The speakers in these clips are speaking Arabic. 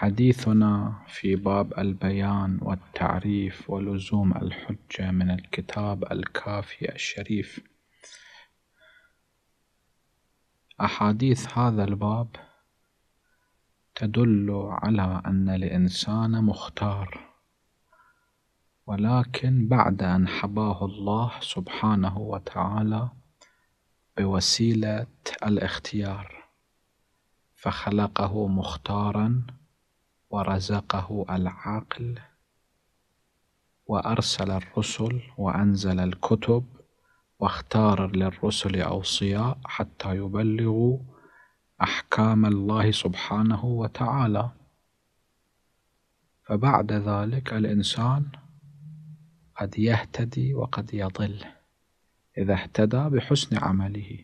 حديثنا في باب البيان والتعريف ولزوم الحجة من الكتاب الكافي الشريف أحاديث هذا الباب تدل على أن الإنسان مختار ولكن بعد أن حباه الله سبحانه وتعالى بوسيلة الاختيار فخلقه مختارا ورزقه العقل وارسل الرسل وانزل الكتب واختار للرسل اوصياء حتى يبلغوا احكام الله سبحانه وتعالى فبعد ذلك الانسان قد يهتدي وقد يضل اذا اهتدى بحسن عمله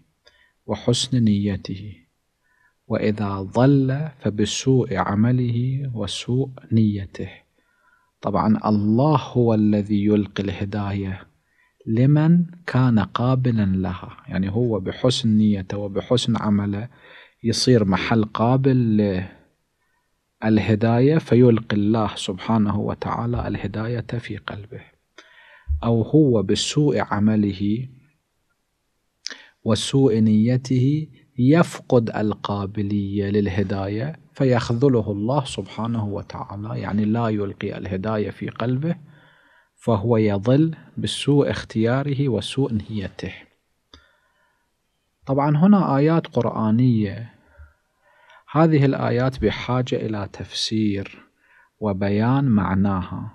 وحسن نيته وإذا ضل فبسوء عمله وسوء نيته طبعا الله هو الذي يلقي الهداية لمن كان قابلا لها يعني هو بحسن نيته وبحسن عمله يصير محل قابل للهداية فيلقي الله سبحانه وتعالى الهداية في قلبه أو هو بسوء عمله وسوء نيته يفقد القابليه للهدايه فيخذله الله سبحانه وتعالى يعني لا يلقي الهدايه في قلبه فهو يضل بسوء اختياره وسوء نيته طبعا هنا ايات قرانيه هذه الايات بحاجه الى تفسير وبيان معناها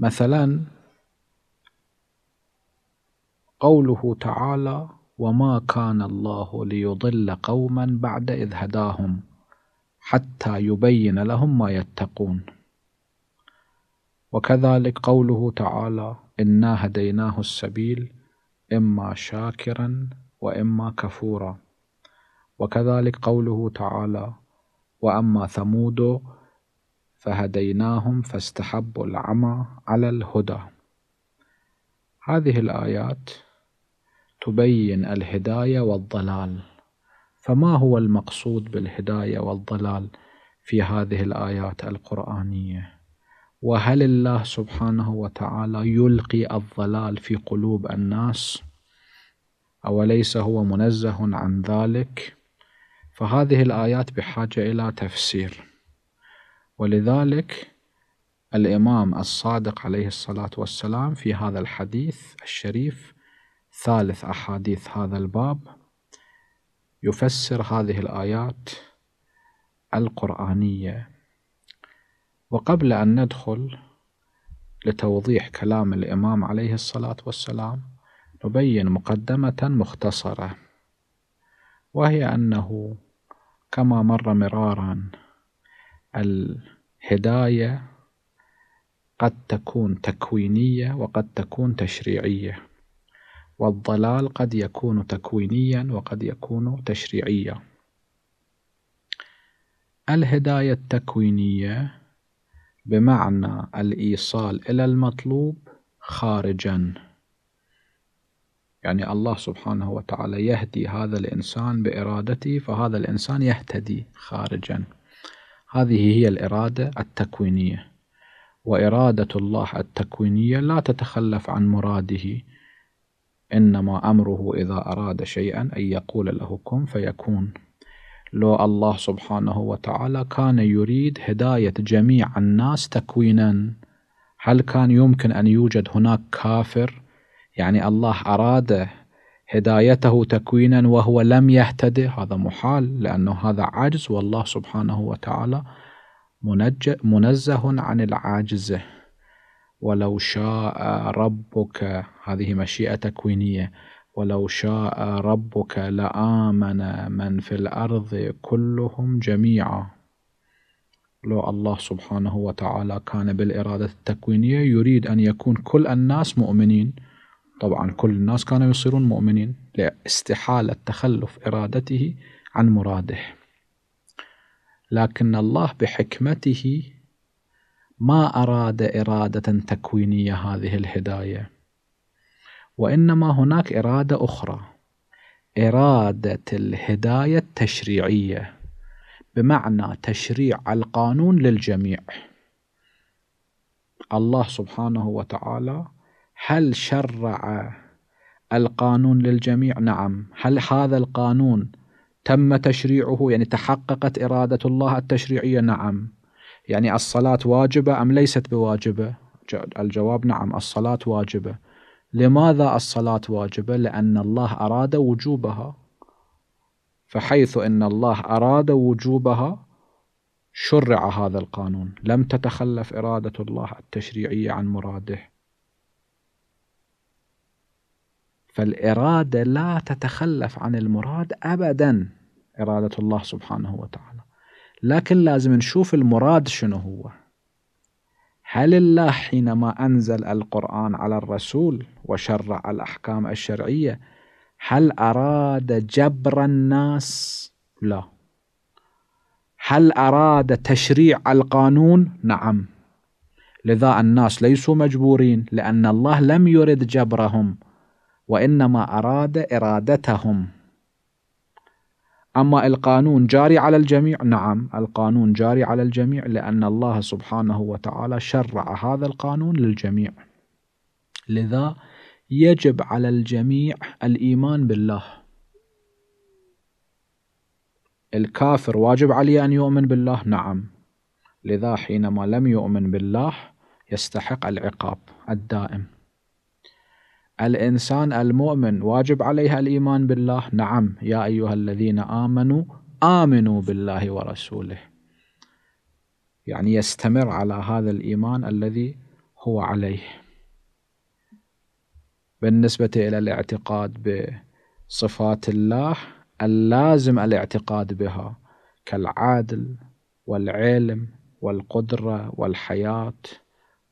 مثلا قوله تعالى وما كان الله ليضل قوما بعد إذ هداهم حتى يبين لهم ما يتقون وكذلك قوله تعالى إنا هديناه السبيل إما شاكرا وإما كفورا وكذلك قوله تعالى وأما ثمود فهديناهم فاستحبوا العمى على الهدى هذه الآيات تبين الهداية والضلال فما هو المقصود بالهداية والضلال في هذه الآيات القرآنية وهل الله سبحانه وتعالى يلقي الضلال في قلوب الناس أوليس هو منزه عن ذلك فهذه الآيات بحاجة إلى تفسير ولذلك الإمام الصادق عليه الصلاة والسلام في هذا الحديث الشريف ثالث أحاديث هذا الباب يفسر هذه الآيات القرآنية وقبل أن ندخل لتوضيح كلام الإمام عليه الصلاة والسلام نبين مقدمة مختصرة وهي أنه كما مر مرارا الهداية قد تكون تكوينية وقد تكون تشريعية والضلال قد يكون تكوينيا وقد يكون تشريعيا الهداية التكوينية بمعنى الإيصال إلى المطلوب خارجا يعني الله سبحانه وتعالى يهدي هذا الإنسان بإرادته فهذا الإنسان يهتدي خارجا هذه هي الإرادة التكوينية وإرادة الله التكوينية لا تتخلف عن مراده إنما أمره إذا أراد شيئا أن يقول له كن فيكون لو الله سبحانه وتعالى كان يريد هداية جميع الناس تكوينا هل كان يمكن أن يوجد هناك كافر يعني الله أراد هدايته تكوينا وهو لم يهتدي هذا محال لأنه هذا عجز والله سبحانه وتعالى منزه عن العاجزه ولو شاء ربك هذه مشيئة تكوينية ولو شاء ربك لآمن من في الأرض كلهم جميعا لو الله سبحانه وتعالى كان بالإرادة التكوينية يريد أن يكون كل الناس مؤمنين طبعا كل الناس كانوا يصيرون مؤمنين لاستحالة تخلف إرادته عن مراده لكن الله بحكمته ما أراد إرادة تكوينية هذه الهداية وإنما هناك إرادة أخرى إرادة الهداية التشريعية بمعنى تشريع القانون للجميع الله سبحانه وتعالى هل شرع القانون للجميع نعم هل هذا القانون تم تشريعه يعني تحققت إرادة الله التشريعية نعم يعني الصلاة واجبة أم ليست بواجبة الجواب نعم الصلاة واجبة لماذا الصلاة واجبة لأن الله أراد وجوبها فحيث أن الله أراد وجوبها شرع هذا القانون لم تتخلف إرادة الله التشريعية عن مراده فالإرادة لا تتخلف عن المراد أبدا إرادة الله سبحانه وتعالى لكن لازم نشوف المراد شنو هو هل الله حينما أنزل القرآن على الرسول وشرع الأحكام الشرعية هل أراد جبر الناس؟ لا هل أراد تشريع القانون؟ نعم لذا الناس ليسوا مجبورين لأن الله لم يرد جبرهم وإنما أراد إرادتهم أما القانون جاري على الجميع نعم القانون جاري على الجميع لأن الله سبحانه وتعالى شرع هذا القانون للجميع لذا يجب على الجميع الإيمان بالله الكافر واجب عليه أن يؤمن بالله نعم لذا حينما لم يؤمن بالله يستحق العقاب الدائم الإنسان المؤمن واجب عليها الإيمان بالله نعم يا أيها الذين آمنوا آمنوا بالله ورسوله يعني يستمر على هذا الإيمان الذي هو عليه بالنسبة إلى الاعتقاد بصفات الله اللازم الاعتقاد بها كالعادل والعلم والقدرة والحياة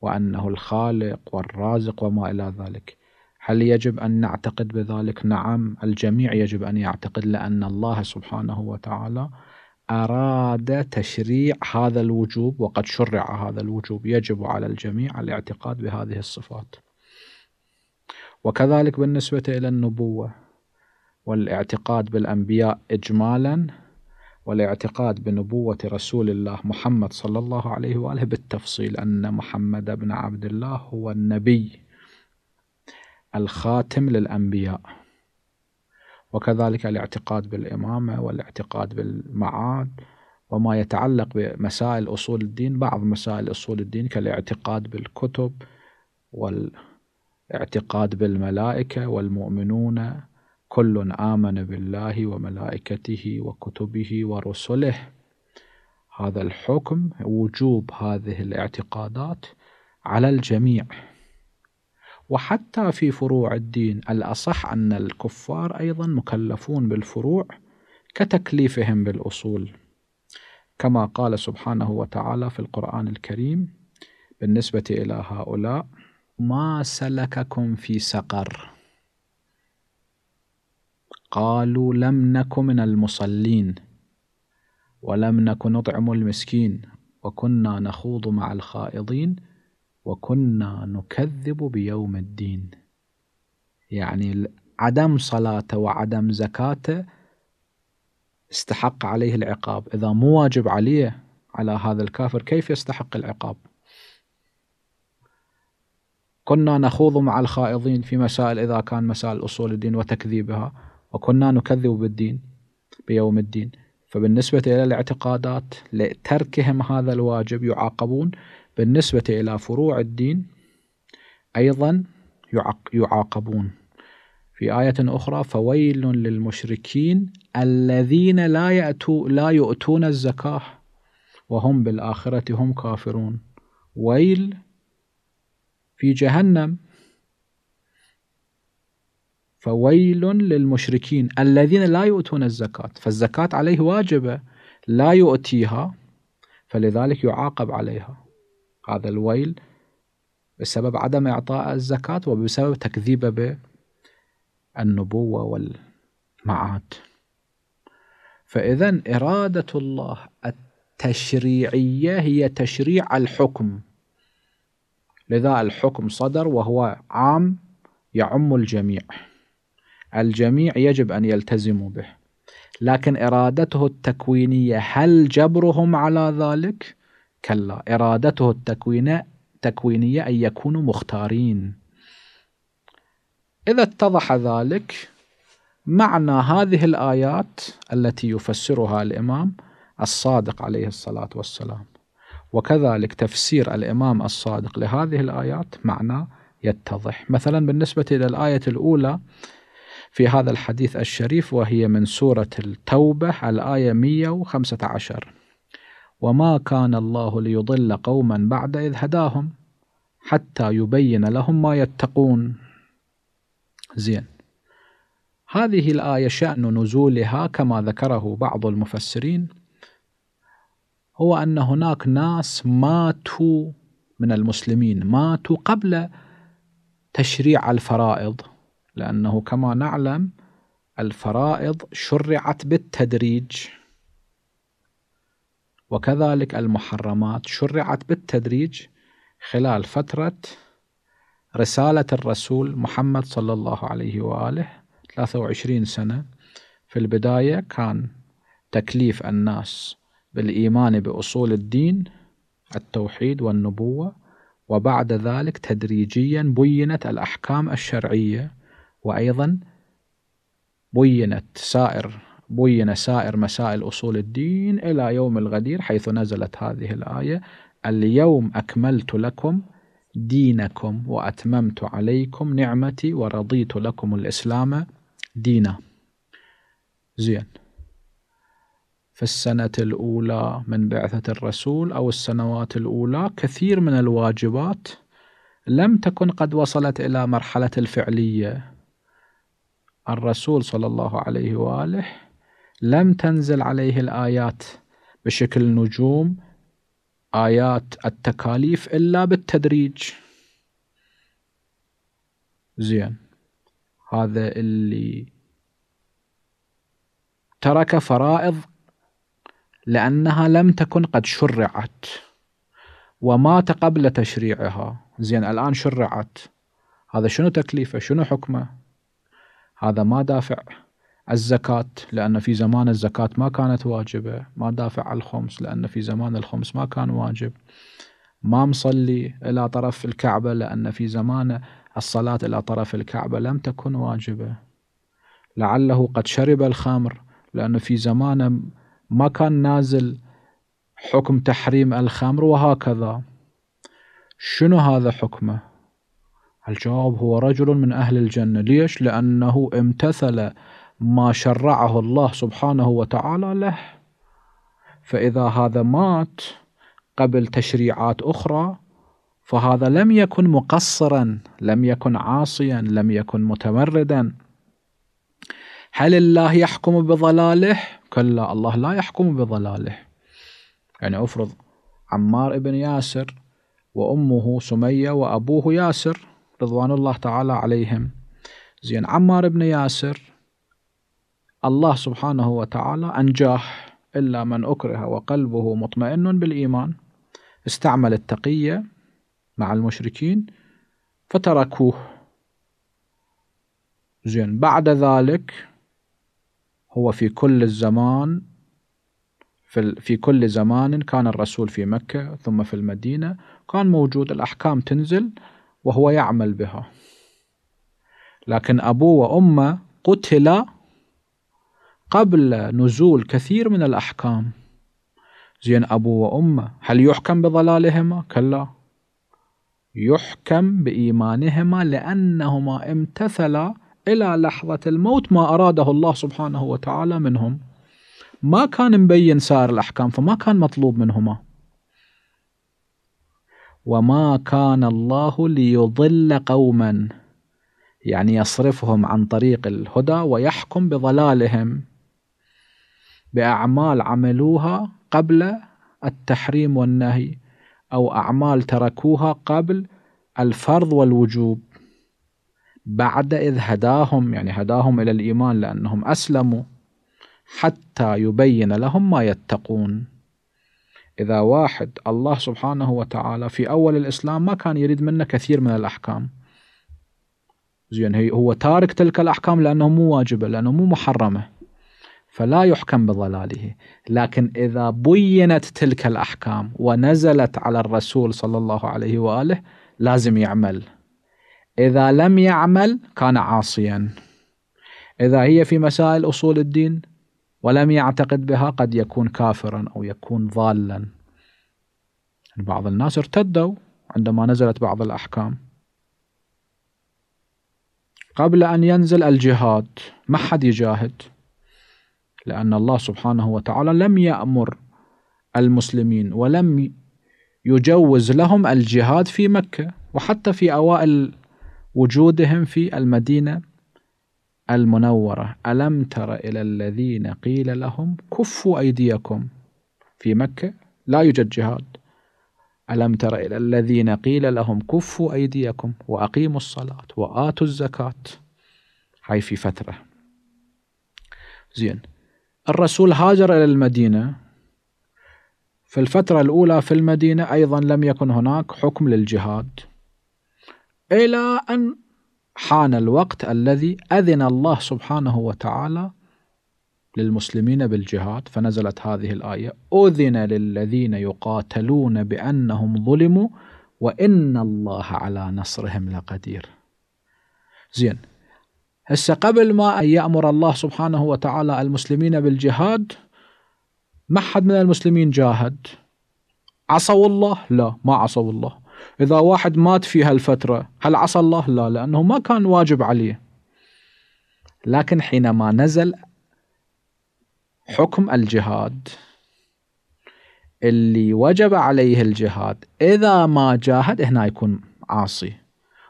وأنه الخالق والرازق وما إلى ذلك هل يجب أن نعتقد بذلك؟ نعم الجميع يجب أن يعتقد لأن الله سبحانه وتعالى أراد تشريع هذا الوجوب وقد شرع هذا الوجوب يجب على الجميع الاعتقاد بهذه الصفات وكذلك بالنسبة إلى النبوة والاعتقاد بالأنبياء إجمالا والاعتقاد بنبوة رسول الله محمد صلى الله عليه وآله بالتفصيل أن محمد بن عبد الله هو النبي الخاتم للأنبياء وكذلك الاعتقاد بالإمامة والاعتقاد بالمعاد وما يتعلق بمسائل أصول الدين بعض مسائل أصول الدين كالاعتقاد بالكتب والاعتقاد بالملائكة والمؤمنون كل آمن بالله وملائكته وكتبه ورسله هذا الحكم وجوب هذه الاعتقادات على الجميع وحتى في فروع الدين الأصح أن الكفار أيضا مكلفون بالفروع كتكليفهم بالأصول كما قال سبحانه وتعالى في القرآن الكريم بالنسبة إلى هؤلاء ما سلككم في سقر قالوا لم نك من المصلين ولم نك نطعم المسكين وكنا نخوض مع الخائضين وكنا نكذب بيوم الدين يعني عدم صلاته وعدم زكاته استحق عليه العقاب إذا مو واجب عليه على هذا الكافر كيف يستحق العقاب كنا نخوض مع الخائضين في مسائل إذا كان مسائل أصول الدين وتكذيبها وكنا نكذب بالدين بيوم الدين فبالنسبة إلى الاعتقادات لتركهم هذا الواجب يعاقبون بالنسبة إلى فروع الدين أيضا يعاقبون في آية أخرى فويل للمشركين الذين لا يأتوا لا يؤتون الزكاة وهم بالآخرة هم كافرون ويل في جهنم فويل للمشركين الذين لا يؤتون الزكاة فالزكاة عليه واجبة لا يؤتيها فلذلك يعاقب عليها هذا الويل بسبب عدم إعطاء الزكاة وبسبب تكذيبه بالنبوة والمعاد فإذا إرادة الله التشريعية هي تشريع الحكم لذا الحكم صدر وهو عام يعم الجميع الجميع يجب أن يلتزموا به لكن إرادته التكوينية هل جبرهم على ذلك؟ كلا إرادته التكوين تكوينية أن يكونوا مختارين إذا اتضح ذلك معنى هذه الآيات التي يفسرها الإمام الصادق عليه الصلاة والسلام وكذلك تفسير الإمام الصادق لهذه الآيات معنى يتضح مثلا بالنسبة إلى الآية الأولى في هذا الحديث الشريف وهي من سورة التوبة الآية 115 وما كان الله ليضل قوما بعد إذ هداهم حتى يبين لهم ما يتقون زين هذه الآية شأن نزولها كما ذكره بعض المفسرين هو أن هناك ناس ماتوا من المسلمين ماتوا قبل تشريع الفرائض لأنه كما نعلم الفرائض شرعت بالتدريج وكذلك المحرمات شرعت بالتدريج خلال فترة رسالة الرسول محمد صلى الله عليه وآله 23 سنة في البداية كان تكليف الناس بالإيمان بأصول الدين التوحيد والنبوة وبعد ذلك تدريجيا بينت الأحكام الشرعية وأيضا بينت سائر بين سائر مسائل أصول الدين إلى يوم الغدير حيث نزلت هذه الآية اليوم أكملت لكم دينكم وأتممت عليكم نعمتي ورضيت لكم الإسلام دينا زين في السنة الأولى من بعثة الرسول أو السنوات الأولى كثير من الواجبات لم تكن قد وصلت إلى مرحلة الفعلية الرسول صلى الله عليه وآله لم تنزل عليه الآيات بشكل نجوم آيات التكاليف إلا بالتدريج زين هذا اللي ترك فرائض لأنها لم تكن قد شرعت ومات قبل تشريعها زين الآن شرعت هذا شنو تكليفه شنو حكمه هذا ما دافع الزكاة لأن في زمان الزكاة ما كانت واجبة ما دافع على الخمس لأن في زمان الخمس ما كان واجب ما مصلي إلى طرف الكعبة لأن في زمان الصلاة إلى طرف الكعبة لم تكن واجبة لعله قد شرب الخمر لأنه في زمانه ما كان نازل حكم تحريم الخمر وهكذا شنو هذا حكمه الجواب هو رجل من أهل الجنة ليش؟ لأنه امتثل ما شرعه الله سبحانه وتعالى له فإذا هذا مات قبل تشريعات أخرى فهذا لم يكن مقصرا لم يكن عاصيا لم يكن متمردا هل الله يحكم بضلاله كلا الله لا يحكم بضلاله يعني أفرض عمار بن ياسر وأمه سمية وأبوه ياسر رضوان الله تعالى عليهم زين عمار بن ياسر الله سبحانه وتعالى أنجاه إلا من أكره وقلبه مطمئن بالإيمان استعمل التقية مع المشركين فتركوه زين بعد ذلك هو في كل الزمان في, في كل زمان كان الرسول في مكة ثم في المدينة كان موجود الأحكام تنزل وهو يعمل بها لكن أبوه وأمه قتلا قبل نزول كثير من الأحكام زين أبو وأمه هل يحكم بضلالهما؟ كلا يحكم بإيمانهما لأنهما امتثلا إلى لحظة الموت ما أراده الله سبحانه وتعالى منهم ما كان مبين سائر الأحكام فما كان مطلوب منهما وما كان الله ليضل قوما يعني يصرفهم عن طريق الهدى ويحكم بضلالهم باعمال عملوها قبل التحريم والنهي او اعمال تركوها قبل الفرض والوجوب بعد اذ هداهم يعني هداهم الى الايمان لانهم اسلموا حتى يبين لهم ما يتقون اذا واحد الله سبحانه وتعالى في اول الاسلام ما كان يريد منه كثير من الاحكام زين هي هو تارك تلك الاحكام لانه مو واجبه لانه مو محرمه فلا يحكم بضلاله لكن إذا بينت تلك الأحكام ونزلت على الرسول صلى الله عليه وآله لازم يعمل إذا لم يعمل كان عاصيا إذا هي في مسائل أصول الدين ولم يعتقد بها قد يكون كافرا أو يكون ضالا بعض الناس ارتدوا عندما نزلت بعض الأحكام قبل أن ينزل الجهاد ما حد يجاهد لأن الله سبحانه وتعالى لم يأمر المسلمين ولم يجوز لهم الجهاد في مكة وحتى في أوائل وجودهم في المدينة المنورة ألم تر إلى الذين قيل لهم كفوا أيديكم في مكة لا يوجد جهاد ألم تر إلى الذين قيل لهم كفوا أيديكم وأقيموا الصلاة وآتوا الزكاة هاي في فترة زين الرسول هاجر إلى المدينة في الفترة الأولى في المدينة أيضا لم يكن هناك حكم للجهاد إلى أن حان الوقت الذي أذن الله سبحانه وتعالى للمسلمين بالجهاد فنزلت هذه الآية أذن للذين يقاتلون بأنهم ظلموا وإن الله على نصرهم لقدير زين هسه قبل ما أن يأمر الله سبحانه وتعالى المسلمين بالجهاد ما حد من المسلمين جاهد عصوا الله؟ لا ما عصوا الله إذا واحد مات في هالفترة هل عصى الله؟ لا لأنه ما كان واجب عليه لكن حينما نزل حكم الجهاد اللي وجب عليه الجهاد إذا ما جاهد هنا يكون عاصي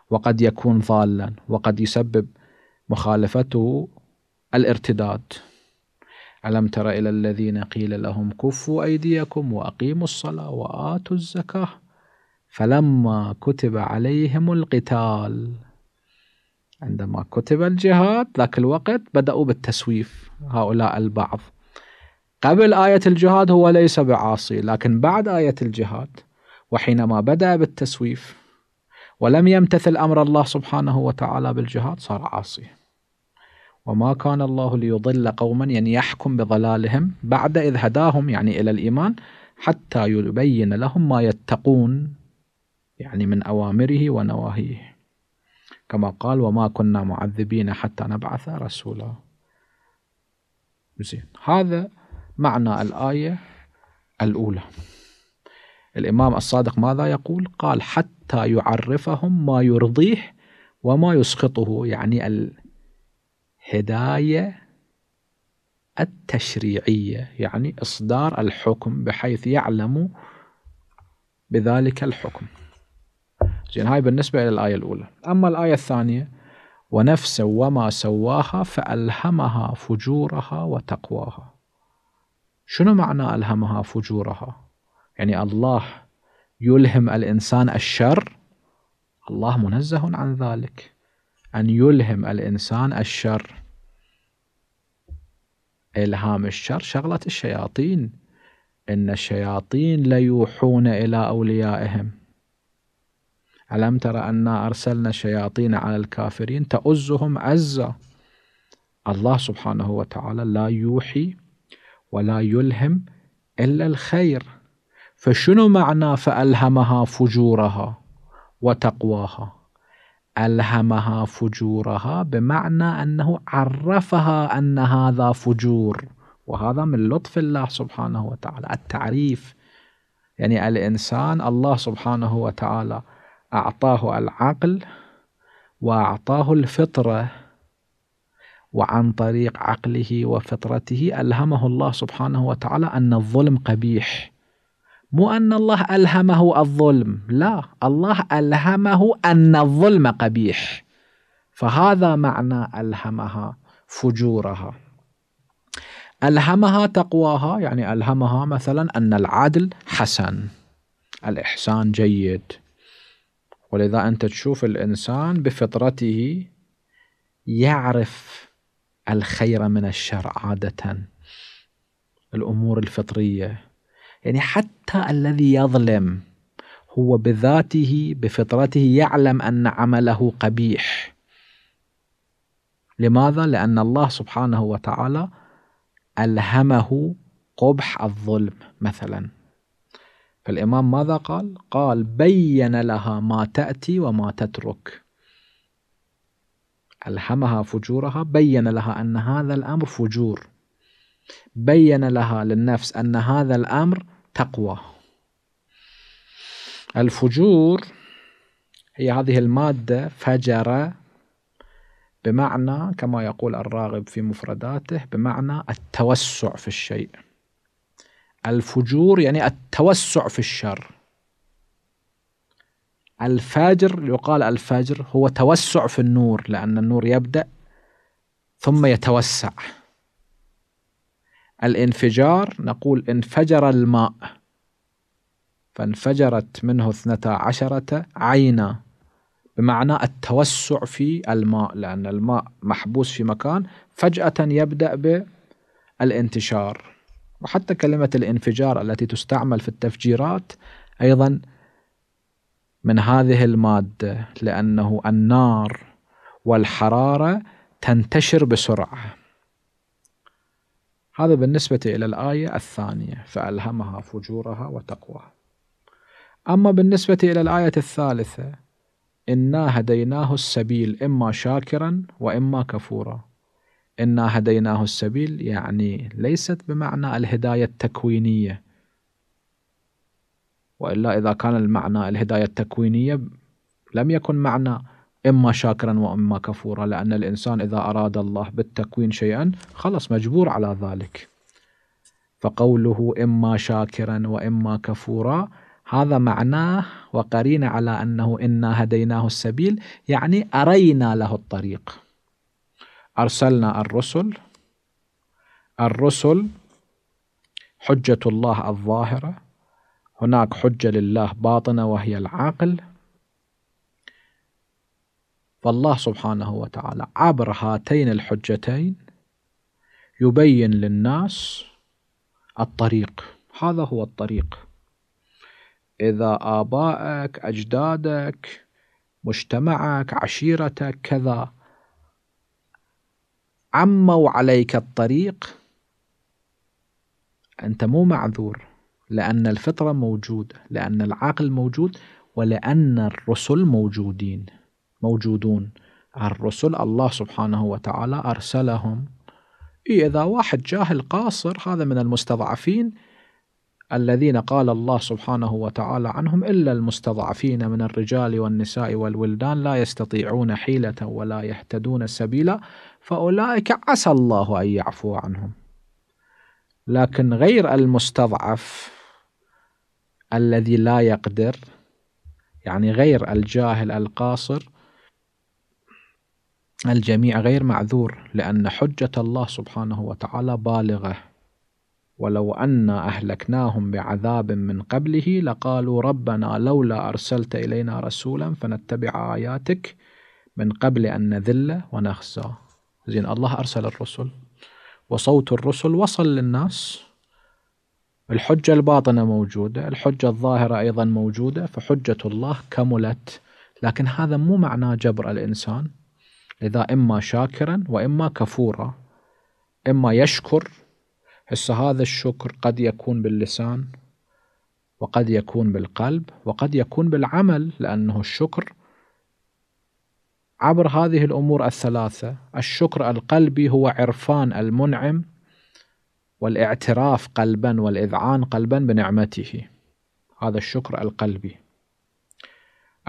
وقد يكون ضالا وقد يسبب مخالفته الارتداد ألم تر إلى الذين قيل لهم كفوا أيديكم وأقيموا الصلاة وآتوا الزكاة فلما كتب عليهم القتال عندما كتب الجهاد ذاك الوقت بدأوا بالتسويف هؤلاء البعض قبل آية الجهاد هو ليس بعاصي لكن بعد آية الجهاد وحينما بدأ بالتسويف ولم يمتثل أمر الله سبحانه وتعالى بالجهاد صار عاصي وما كان الله ليضل قوما يعني يحكم بضلالهم بعد إذ هداهم يعني إلى الإيمان حتى يبين لهم ما يتقون يعني من أوامره ونواهيه كما قال وما كنا معذبين حتى نبعث رسولا زين هذا معنى الآية الأولى الإمام الصادق ماذا يقول قال حتى يعرفهم ما يرضيه وما يسخطه يعني هداية التشريعية يعني إصدار الحكم بحيث يعلم بذلك الحكم زين هاي بالنسبة إلى الآية الأولى أما الآية الثانية ونفس وما سواها فألهمها فجورها وتقواها شنو معنى ألهمها فجورها يعني الله يلهم الإنسان الشر الله منزه عن ذلك أن يلهم الإنسان الشر إلهام الشر شغلة الشياطين إن الشياطين ليوحون إلى أوليائهم ألم تر أنا أرسلنا الشياطين على الكافرين تؤزهم عزة الله سبحانه وتعالى لا يوحي ولا يلهم إلا الخير فشنو معنى فألهمها فجورها وتقواها ألهمها فجورها بمعنى أنه عرفها أن هذا فجور وهذا من لطف الله سبحانه وتعالى التعريف يعني الإنسان الله سبحانه وتعالى أعطاه العقل وأعطاه الفطرة وعن طريق عقله وفطرته ألهمه الله سبحانه وتعالى أن الظلم قبيح مو أن الله ألهمه الظلم لا الله ألهمه أن الظلم قبيح فهذا معنى ألهمها فجورها ألهمها تقواها يعني ألهمها مثلا أن العدل حسن الإحسان جيد ولذا أنت تشوف الإنسان بفطرته يعرف الخير من الشر عادة الأمور الفطرية يعني حتى الذي يظلم هو بذاته بفطرته يعلم أن عمله قبيح لماذا؟ لأن الله سبحانه وتعالى ألهمه قبح الظلم مثلا فالإمام ماذا قال؟ قال بين لها ما تأتي وما تترك ألهمها فجورها بين لها أن هذا الأمر فجور بين لها للنفس أن هذا الأمر تقوى الفجور هي هذه المادة فجر بمعنى كما يقول الراغب في مفرداته بمعنى التوسع في الشيء الفجور يعني التوسع في الشر الفاجر يقال الفاجر هو توسع في النور لأن النور يبدأ ثم يتوسع الانفجار نقول انفجر الماء فانفجرت منه اثنتا عشرة عينا بمعنى التوسع في الماء لأن الماء محبوس في مكان فجأة يبدأ بالانتشار وحتى كلمة الانفجار التي تستعمل في التفجيرات أيضا من هذه المادة لأنه النار والحرارة تنتشر بسرعة هذا بالنسبة إلى الآية الثانية فألهمها فجورها وتقواها أما بالنسبة إلى الآية الثالثة إنا هديناه السبيل إما شاكرا وإما كفورا إنا هديناه السبيل يعني ليست بمعنى الهداية التكوينية وإلا إذا كان المعنى الهداية التكوينية لم يكن معنى إما شاكرا وإما كفورا لأن الإنسان إذا أراد الله بالتكوين شيئا خلص مجبور على ذلك فقوله إما شاكرا وإما كفورا هذا معناه وقرين على أنه إنا هديناه السبيل يعني أرينا له الطريق أرسلنا الرسل الرسل حجة الله الظاهرة هناك حجة لله باطنة وهي العاقل فالله سبحانه وتعالى عبر هاتين الحجتين يبين للناس الطريق هذا هو الطريق إذا آبائك أجدادك مجتمعك عشيرتك كذا عموا عليك الطريق أنت مو معذور لأن الفطرة موجودة لأن العقل موجود ولأن الرسل موجودين موجودون الرسل الله سبحانه وتعالى أرسلهم إيه، إذا واحد جاهل قاصر هذا من المستضعفين الذين قال الله سبحانه وتعالى عنهم إلا المستضعفين من الرجال والنساء والولدان لا يستطيعون حيلة ولا يهتدون سبيلا فأولئك عسى الله أن يعفو عنهم لكن غير المستضعف الذي لا يقدر يعني غير الجاهل القاصر الجميع غير معذور لأن حجة الله سبحانه وتعالى بالغة ولو أنا أهلكناهم بعذاب من قبله لقالوا ربنا لولا أرسلت إلينا رسولا فنتبع آياتك من قبل أن نذل ونخزى زين الله أرسل الرسل وصوت الرسل وصل للناس الحجة الباطنة موجودة الحجة الظاهرة أيضا موجودة فحجة الله كملت لكن هذا مو معناه جبر الإنسان لذا إما شاكرا وإما كفورا إما يشكر هسه هذا الشكر قد يكون باللسان وقد يكون بالقلب وقد يكون بالعمل لأنه الشكر عبر هذه الأمور الثلاثة الشكر القلبي هو عرفان المنعم والاعتراف قلبا والإذعان قلبا بنعمته هذا الشكر القلبي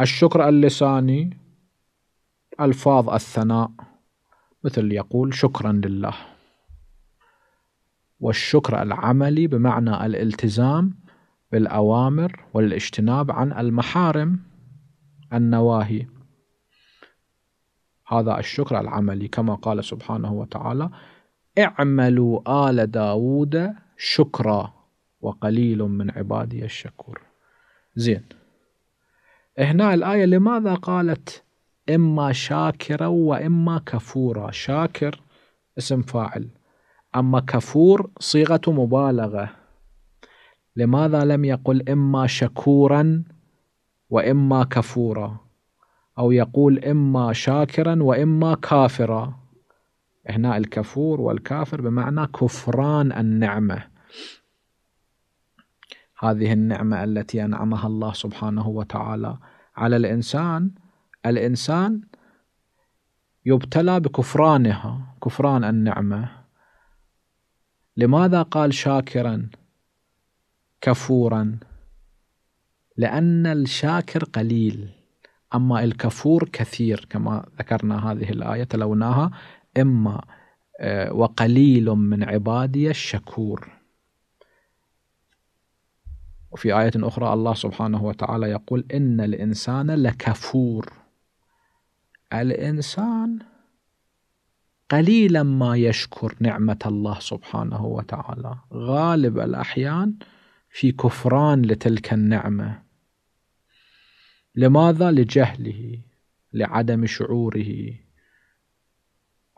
الشكر اللساني ألفاظ الثناء مثل يقول شكرا لله والشكر العملي بمعنى الالتزام بالأوامر والاجتناب عن المحارم النواهي هذا الشكر العملي كما قال سبحانه وتعالى اعملوا آل داود شكرا وقليل من عبادي الشكور زين هنا الآية لماذا قالت إما شاكرا وإما كفورا شاكر اسم فاعل أما كفور صيغة مبالغة لماذا لم يقل إما شكورا وإما كفورا أو يقول إما شاكرا وإما كافرا هنا الكفور والكافر بمعنى كفران النعمة هذه النعمة التي أنعمها الله سبحانه وتعالى على الإنسان الإنسان يبتلى بكفرانها كفران النعمة لماذا قال شاكرا كفورا لأن الشاكر قليل أما الكفور كثير كما ذكرنا هذه الآية تلوناها إما آه، وقليل من عبادي الشكور وفي آية أخرى الله سبحانه وتعالى يقول إن الإنسان لكفور الإنسان قليلا ما يشكر نعمة الله سبحانه وتعالى غالب الأحيان في كفران لتلك النعمة لماذا؟ لجهله لعدم شعوره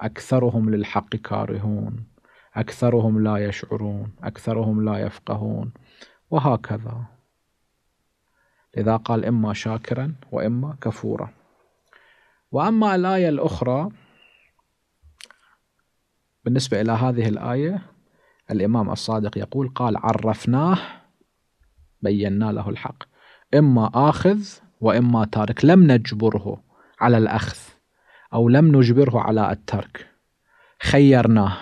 أكثرهم للحق كارهون أكثرهم لا يشعرون أكثرهم لا يفقهون وهكذا لذا قال إما شاكرا وإما كفورا وأما الآية الأخرى بالنسبة إلى هذه الآية الإمام الصادق يقول قال عرفناه بينا له الحق إما آخذ وإما تارك لم نجبره على الأخذ أو لم نجبره على الترك خيرناه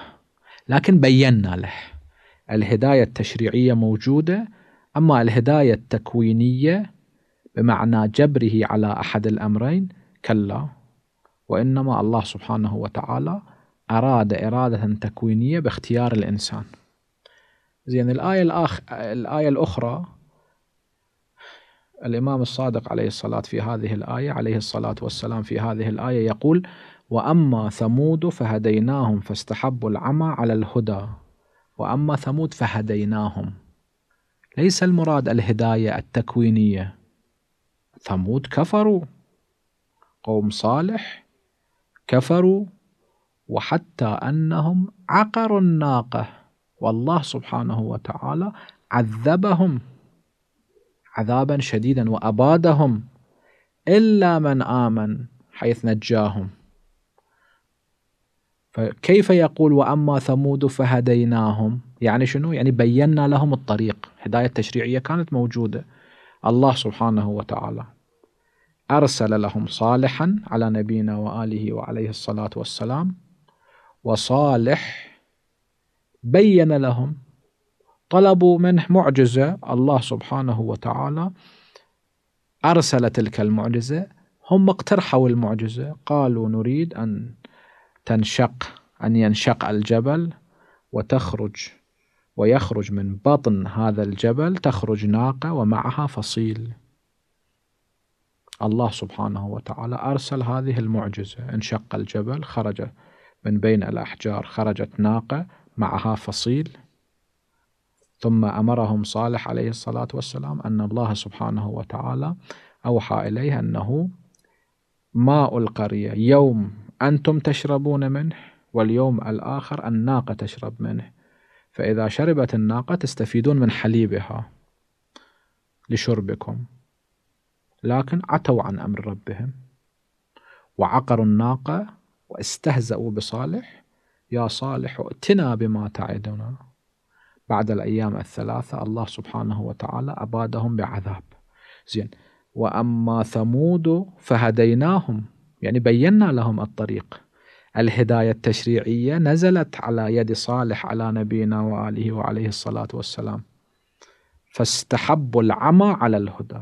لكن بينا له الهداية التشريعية موجودة أما الهداية التكوينية بمعنى جبره على أحد الأمرين كلا وإنما الله سبحانه وتعالى أراد إرادة تكوينية باختيار الإنسان زين الآية, الآخ... الآية الأخرى الإمام الصادق عليه الصلاة في هذه الآية عليه الصلاة والسلام في هذه الآية يقول وأما ثمود فهديناهم فاستحبوا العمى على الهدى وأما ثمود فهديناهم ليس المراد الهداية التكوينية ثمود كفروا قوم صالح كفروا وحتى أنهم عقروا الناقة والله سبحانه وتعالى عذبهم عذابا شديدا وأبادهم إلا من آمن حيث نجاهم فكيف يقول وأما ثمود فهديناهم يعني شنو يعني بينا لهم الطريق هداية تشريعية كانت موجودة الله سبحانه وتعالى أرسل لهم صالحا على نبينا وآله وعليه الصلاة والسلام وصالح بين لهم طلبوا منه معجزة الله سبحانه وتعالى أرسل تلك المعجزة هم اقترحوا المعجزة قالوا نريد أن تنشق أن ينشق الجبل وتخرج ويخرج من بطن هذا الجبل تخرج ناقة ومعها فصيل الله سبحانه وتعالى أرسل هذه المعجزة انشق الجبل خرج من بين الأحجار خرجت ناقة معها فصيل ثم أمرهم صالح عليه الصلاة والسلام أن الله سبحانه وتعالى أوحى إليه أنه ماء القرية يوم أنتم تشربون منه واليوم الآخر الناقة تشرب منه فإذا شربت الناقة تستفيدون من حليبها لشربكم لكن عتوا عن أمر ربهم وعقروا الناقة واستهزأوا بصالح يا صالح ائتنا بما تعدنا بعد الأيام الثلاثة الله سبحانه وتعالى أبادهم بعذاب زين وأما ثمود فهديناهم يعني بينا لهم الطريق الهداية التشريعية نزلت على يد صالح على نبينا وآله وعليه الصلاة والسلام فاستحبوا العمى على الهدى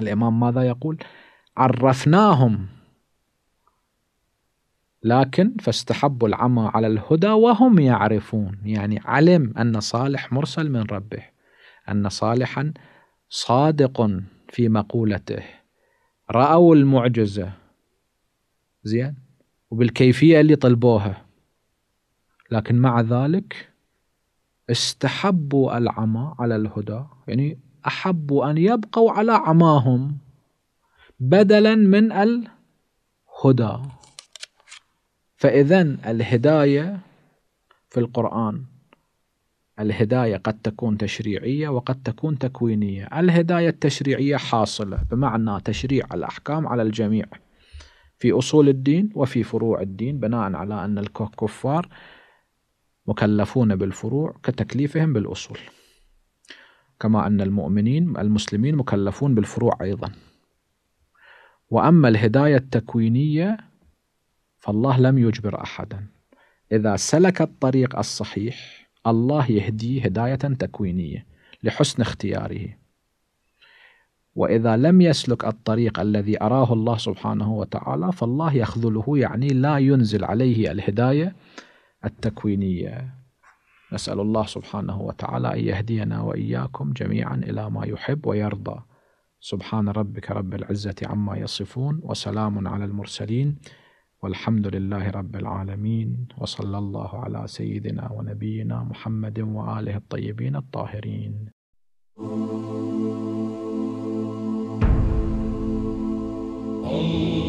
الإمام ماذا يقول عرفناهم لكن فاستحبوا العمى على الهدى وهم يعرفون يعني علم أن صالح مرسل من ربه أن صالحا صادق في مقولته رأوا المعجزة زين وبالكيفية اللي طلبوها لكن مع ذلك استحبوا العمى على الهدى يعني أحب أن يبقوا على عماهم بدلا من الهدى فإذا الهداية في القرآن الهداية قد تكون تشريعية وقد تكون تكوينية الهداية التشريعية حاصلة بمعنى تشريع الأحكام على الجميع في أصول الدين وفي فروع الدين بناء على أن الكفار مكلفون بالفروع كتكليفهم بالأصول كما أن المؤمنين المسلمين مكلفون بالفروع أيضا وأما الهداية التكوينية فالله لم يجبر أحدا إذا سلك الطريق الصحيح الله يهديه هداية تكوينية لحسن اختياره وإذا لم يسلك الطريق الذي أراه الله سبحانه وتعالى فالله يخذله يعني لا ينزل عليه الهداية التكوينية نسأل الله سبحانه وتعالى أن يهدينا وإياكم جميعا إلى ما يحب ويرضى سبحان ربك رب العزة عما يصفون وسلام على المرسلين والحمد لله رب العالمين وصلى الله على سيدنا ونبينا محمد وآله الطيبين الطاهرين Oh